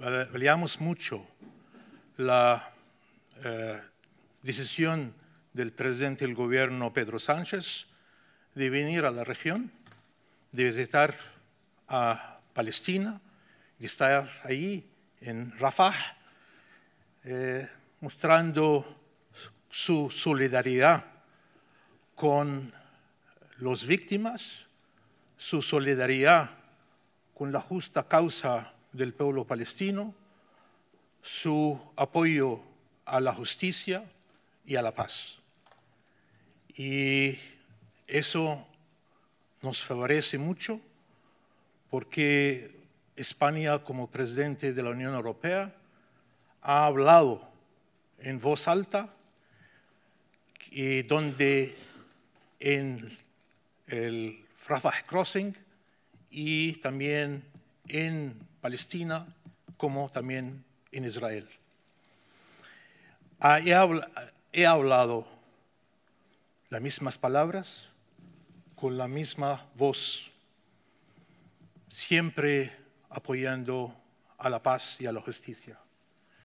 Valiamos mucho la eh, decisión del presidente del gobierno Pedro Sánchez de venir a la región, de visitar a Palestina, de estar ahí en Rafah, eh, mostrando su solidaridad con las víctimas, su solidaridad con la justa causa del pueblo palestino, su apoyo a la justicia y a la paz. Y eso nos favorece mucho porque España, como presidente de la Unión Europea, ha hablado en voz alta y donde en el Rafah Crossing y también en Palestina como también en Israel. Ah, he hablado las mismas palabras con la misma voz, siempre apoyando a la paz y a la justicia.